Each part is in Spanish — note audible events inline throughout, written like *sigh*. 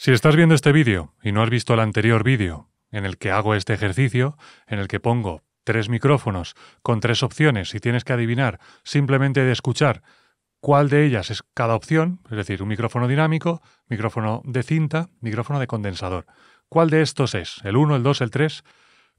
Si estás viendo este vídeo y no has visto el anterior vídeo en el que hago este ejercicio, en el que pongo tres micrófonos con tres opciones y tienes que adivinar simplemente de escuchar cuál de ellas es cada opción, es decir, un micrófono dinámico, micrófono de cinta, micrófono de condensador. ¿Cuál de estos es? ¿El 1, el 2, el 3?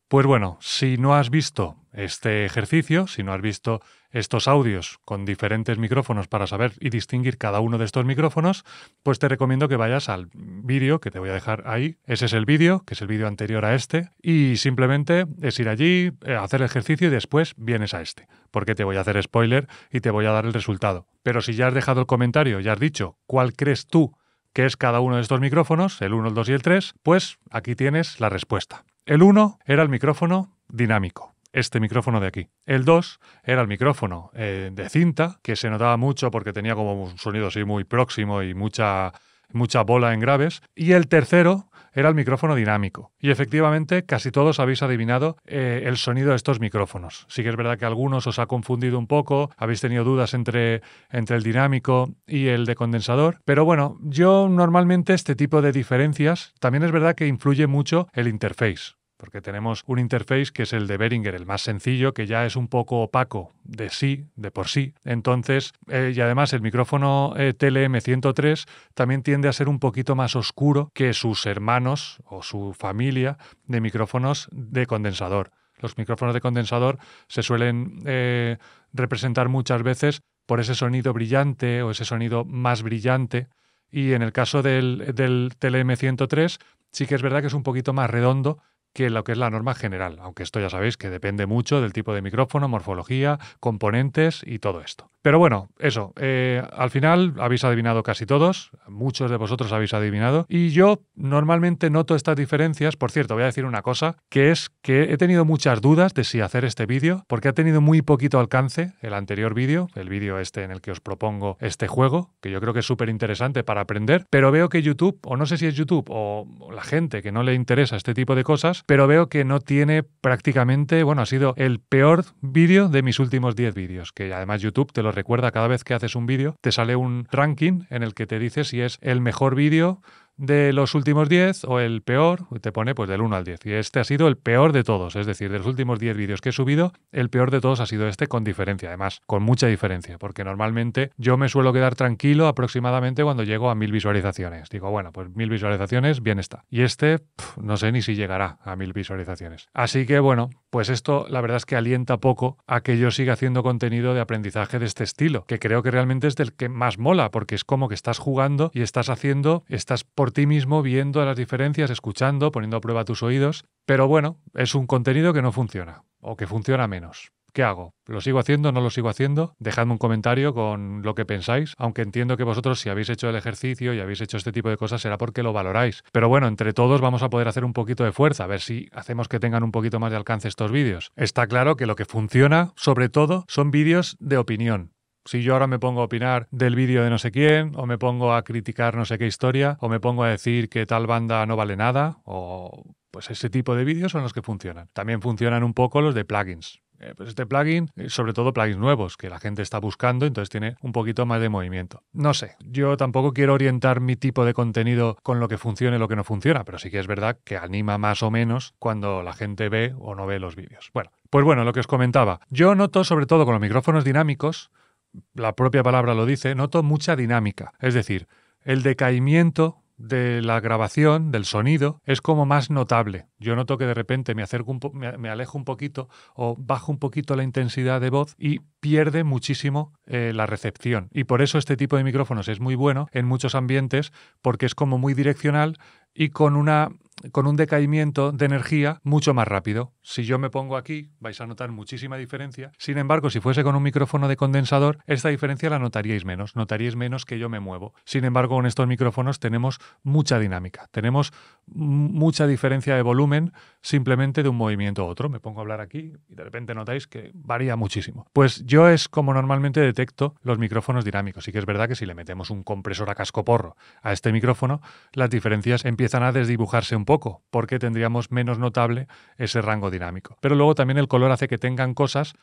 Pues bueno, si no has visto este ejercicio, si no has visto estos audios con diferentes micrófonos para saber y distinguir cada uno de estos micrófonos, pues te recomiendo que vayas al vídeo que te voy a dejar ahí. Ese es el vídeo, que es el vídeo anterior a este, y simplemente es ir allí, eh, hacer ejercicio y después vienes a este, porque te voy a hacer spoiler y te voy a dar el resultado. Pero si ya has dejado el comentario, ya has dicho cuál crees tú que es cada uno de estos micrófonos, el 1, el 2 y el 3, pues aquí tienes la respuesta. El 1 era el micrófono dinámico este micrófono de aquí. El 2 era el micrófono eh, de cinta, que se notaba mucho porque tenía como un sonido así muy próximo y mucha, mucha bola en graves. Y el tercero era el micrófono dinámico. Y efectivamente, casi todos habéis adivinado eh, el sonido de estos micrófonos. Sí que es verdad que algunos os ha confundido un poco, habéis tenido dudas entre, entre el dinámico y el de condensador. Pero bueno, yo normalmente este tipo de diferencias también es verdad que influye mucho el interface porque tenemos un interface que es el de Behringer, el más sencillo, que ya es un poco opaco de sí, de por sí. Entonces, eh, y además el micrófono eh, TLM103 también tiende a ser un poquito más oscuro que sus hermanos o su familia de micrófonos de condensador. Los micrófonos de condensador se suelen eh, representar muchas veces por ese sonido brillante o ese sonido más brillante. Y en el caso del, del TLM103, sí que es verdad que es un poquito más redondo que lo que es la norma general, aunque esto ya sabéis que depende mucho del tipo de micrófono, morfología, componentes y todo esto. Pero bueno, eso, eh, al final habéis adivinado casi todos, muchos de vosotros habéis adivinado, y yo normalmente noto estas diferencias, por cierto, voy a decir una cosa, que es que he tenido muchas dudas de si hacer este vídeo, porque ha tenido muy poquito alcance el anterior vídeo, el vídeo este en el que os propongo este juego, que yo creo que es súper interesante para aprender, pero veo que YouTube, o no sé si es YouTube, o la gente que no le interesa este tipo de cosas, pero veo que no tiene prácticamente, bueno, ha sido el peor vídeo de mis últimos 10 vídeos, que además YouTube te lo recuerda cada vez que haces un vídeo, te sale un ranking en el que te dice si es el mejor vídeo de los últimos 10 o el peor, te pone pues del 1 al 10. Y este ha sido el peor de todos, es decir, de los últimos 10 vídeos que he subido, el peor de todos ha sido este con diferencia, además, con mucha diferencia, porque normalmente yo me suelo quedar tranquilo aproximadamente cuando llego a mil visualizaciones. Digo, bueno, pues mil visualizaciones, bien está. Y este, no sé ni si llegará a mil visualizaciones. Así que bueno, pues esto la verdad es que alienta poco a que yo siga haciendo contenido de aprendizaje de este estilo, que creo que realmente es del que más mola, porque es como que estás jugando y estás haciendo, estás por por ti mismo, viendo las diferencias, escuchando, poniendo a prueba tus oídos, pero bueno, es un contenido que no funciona o que funciona menos. ¿Qué hago? ¿Lo sigo haciendo? ¿No lo sigo haciendo? Dejadme un comentario con lo que pensáis, aunque entiendo que vosotros si habéis hecho el ejercicio y habéis hecho este tipo de cosas será porque lo valoráis. Pero bueno, entre todos vamos a poder hacer un poquito de fuerza, a ver si hacemos que tengan un poquito más de alcance estos vídeos. Está claro que lo que funciona, sobre todo, son vídeos de opinión. Si yo ahora me pongo a opinar del vídeo de no sé quién, o me pongo a criticar no sé qué historia, o me pongo a decir que tal banda no vale nada, o pues ese tipo de vídeos son los que funcionan. También funcionan un poco los de plugins. Eh, pues este plugin, eh, sobre todo plugins nuevos que la gente está buscando, entonces tiene un poquito más de movimiento. No sé, yo tampoco quiero orientar mi tipo de contenido con lo que funcione y lo que no funciona, pero sí que es verdad que anima más o menos cuando la gente ve o no ve los vídeos. Bueno, pues bueno, lo que os comentaba. Yo noto sobre todo con los micrófonos dinámicos la propia palabra lo dice, noto mucha dinámica. Es decir, el decaimiento de la grabación, del sonido, es como más notable. Yo noto que de repente me, acerco un me alejo un poquito o bajo un poquito la intensidad de voz y pierde muchísimo eh, la recepción. Y por eso este tipo de micrófonos es muy bueno en muchos ambientes, porque es como muy direccional y con, una, con un decaimiento de energía mucho más rápido. Si yo me pongo aquí, vais a notar muchísima diferencia. Sin embargo, si fuese con un micrófono de condensador, esta diferencia la notaríais menos, notaríais menos que yo me muevo. Sin embargo, con estos micrófonos tenemos mucha dinámica, tenemos mucha diferencia de volumen simplemente de un movimiento a otro. Me pongo a hablar aquí y de repente notáis que varía muchísimo. Pues yo es como normalmente detecto los micrófonos dinámicos. y que es verdad que si le metemos un compresor a casco porro a este micrófono, las diferencias empiezan a desdibujarse un poco, porque tendríamos menos notable ese rango dinámico. Pero luego también el color hace que tengan cosas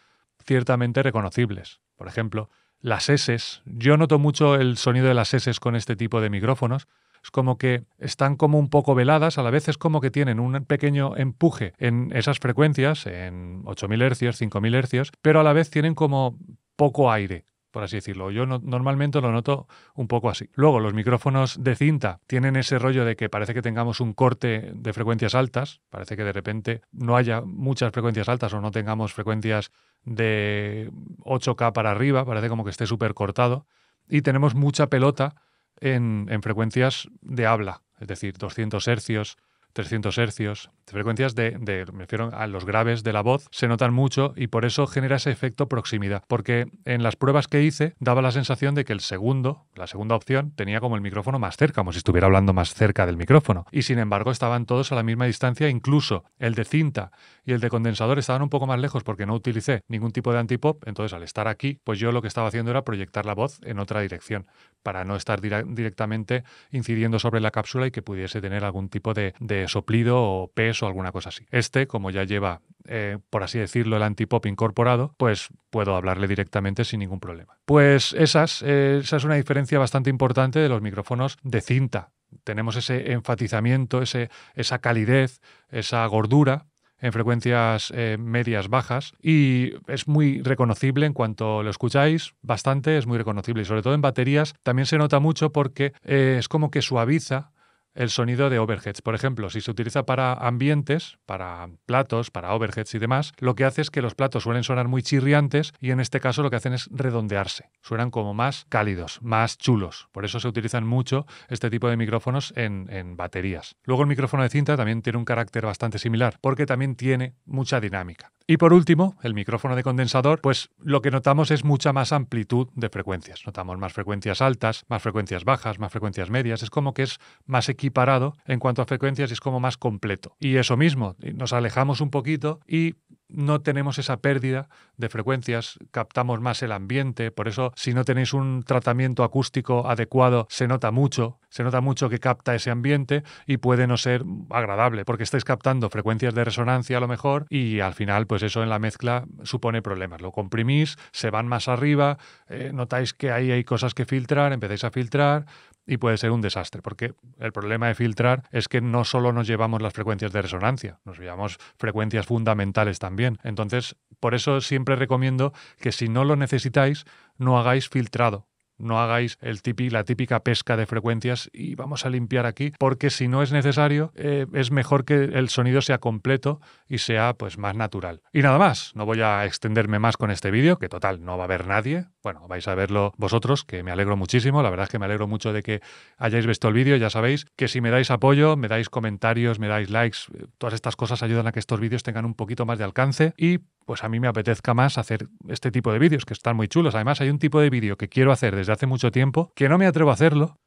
ciertamente reconocibles. Por ejemplo, las S. Yo noto mucho el sonido de las S con este tipo de micrófonos, como que están como un poco veladas, a la vez es como que tienen un pequeño empuje en esas frecuencias, en 8.000 hercios, 5.000 hercios, pero a la vez tienen como poco aire, por así decirlo. Yo normalmente lo noto un poco así. Luego, los micrófonos de cinta tienen ese rollo de que parece que tengamos un corte de frecuencias altas, parece que de repente no haya muchas frecuencias altas o no tengamos frecuencias de 8K para arriba, parece como que esté súper cortado. Y tenemos mucha pelota en, en frecuencias de habla, es decir, 200 hercios, 300 hercios, frecuencias de, me refiero a los graves de la voz, se notan mucho y por eso genera ese efecto proximidad. Porque en las pruebas que hice daba la sensación de que el segundo, la segunda opción, tenía como el micrófono más cerca, como si estuviera hablando más cerca del micrófono. Y sin embargo estaban todos a la misma distancia, incluso el de cinta y el de condensador estaban un poco más lejos porque no utilicé ningún tipo de antipop. Entonces al estar aquí, pues yo lo que estaba haciendo era proyectar la voz en otra dirección para no estar directamente incidiendo sobre la cápsula y que pudiese tener algún tipo de, de soplido o peso o alguna cosa así. Este, como ya lleva, eh, por así decirlo, el antipop incorporado, pues puedo hablarle directamente sin ningún problema. Pues esas, eh, esa es una diferencia bastante importante de los micrófonos de cinta. Tenemos ese enfatizamiento, ese, esa calidez, esa gordura en frecuencias eh, medias bajas y es muy reconocible en cuanto lo escucháis bastante es muy reconocible y sobre todo en baterías también se nota mucho porque es como que suaviza el sonido de overheads. Por ejemplo, si se utiliza para ambientes, para platos, para overheads y demás, lo que hace es que los platos suelen sonar muy chirriantes y en este caso lo que hacen es redondearse. Suenan como más cálidos, más chulos. Por eso se utilizan mucho este tipo de micrófonos en, en baterías. Luego el micrófono de cinta también tiene un carácter bastante similar porque también tiene mucha dinámica. Y por último, el micrófono de condensador, pues lo que notamos es mucha más amplitud de frecuencias. Notamos más frecuencias altas, más frecuencias bajas, más frecuencias medias. Es como que es más equiparado en cuanto a frecuencias y es como más completo. Y eso mismo, nos alejamos un poquito y no tenemos esa pérdida de frecuencias, captamos más el ambiente, por eso si no tenéis un tratamiento acústico adecuado se nota mucho, se nota mucho que capta ese ambiente y puede no ser agradable porque estáis captando frecuencias de resonancia a lo mejor y al final pues eso en la mezcla supone problemas, lo comprimís, se van más arriba, eh, notáis que ahí hay cosas que filtrar, empezáis a filtrar, y puede ser un desastre, porque el problema de filtrar es que no solo nos llevamos las frecuencias de resonancia, nos llevamos frecuencias fundamentales también. Entonces, por eso siempre recomiendo que si no lo necesitáis, no hagáis filtrado no hagáis el la típica pesca de frecuencias y vamos a limpiar aquí, porque si no es necesario, eh, es mejor que el sonido sea completo y sea pues más natural. Y nada más, no voy a extenderme más con este vídeo, que total no va a ver nadie. Bueno, vais a verlo vosotros, que me alegro muchísimo. La verdad es que me alegro mucho de que hayáis visto el vídeo. Ya sabéis que si me dais apoyo, me dais comentarios, me dais likes, eh, todas estas cosas ayudan a que estos vídeos tengan un poquito más de alcance. Y pues a mí me apetezca más hacer este tipo de vídeos, que están muy chulos. Además, hay un tipo de vídeo que quiero hacer desde hace mucho tiempo, que no me atrevo a hacerlo,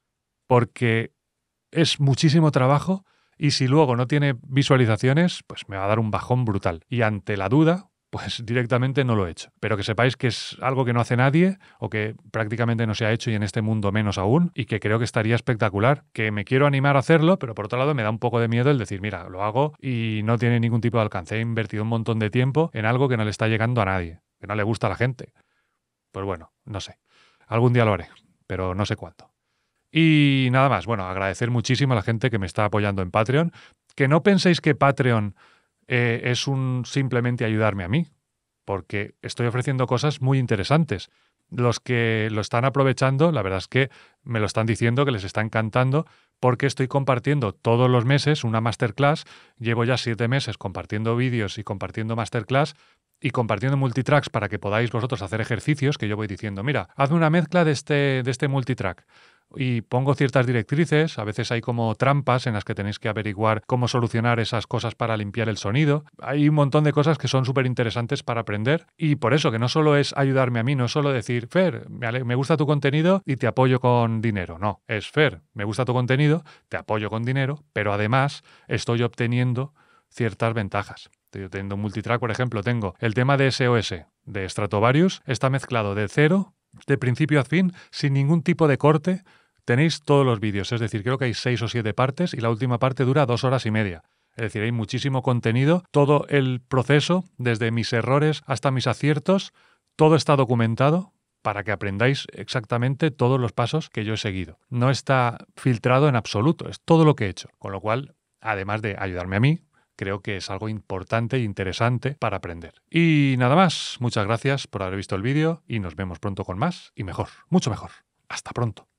porque es muchísimo trabajo y si luego no tiene visualizaciones, pues me va a dar un bajón brutal. Y ante la duda, pues *laughs* directamente no lo he hecho. Pero que sepáis que es algo que no hace nadie o que prácticamente no se ha hecho y en este mundo menos aún y que creo que estaría espectacular, que me quiero animar a hacerlo, pero por otro lado me da un poco de miedo el decir, mira, lo hago y no tiene ningún tipo de alcance, he invertido un montón de tiempo en algo que no le está llegando a nadie, que no le gusta a la gente. Pues bueno, no sé. Algún día lo haré, pero no sé cuándo. Y nada más, bueno, agradecer muchísimo a la gente que me está apoyando en Patreon, que no penséis que Patreon eh, es un simplemente ayudarme a mí, porque estoy ofreciendo cosas muy interesantes. Los que lo están aprovechando, la verdad es que me lo están diciendo, que les está encantando, porque estoy compartiendo todos los meses una masterclass. Llevo ya siete meses compartiendo vídeos y compartiendo masterclass y compartiendo multitracks para que podáis vosotros hacer ejercicios que yo voy diciendo, mira, hazme una mezcla de este, de este multitrack y pongo ciertas directrices, a veces hay como trampas en las que tenéis que averiguar cómo solucionar esas cosas para limpiar el sonido. Hay un montón de cosas que son súper interesantes para aprender y por eso que no solo es ayudarme a mí, no solo decir, Fer, me gusta tu contenido y te apoyo con dinero, no, es Fer, me gusta tu contenido, te apoyo con dinero, pero además estoy obteniendo ciertas ventajas. Estoy teniendo un multitrack, por ejemplo, tengo el tema de SOS de Stratovarius, está mezclado de cero, de principio a fin, sin ningún tipo de corte, Tenéis todos los vídeos, es decir, creo que hay seis o siete partes y la última parte dura dos horas y media. Es decir, hay muchísimo contenido, todo el proceso, desde mis errores hasta mis aciertos, todo está documentado para que aprendáis exactamente todos los pasos que yo he seguido. No está filtrado en absoluto, es todo lo que he hecho. Con lo cual, además de ayudarme a mí, creo que es algo importante e interesante para aprender. Y nada más, muchas gracias por haber visto el vídeo y nos vemos pronto con más y mejor, mucho mejor. Hasta pronto.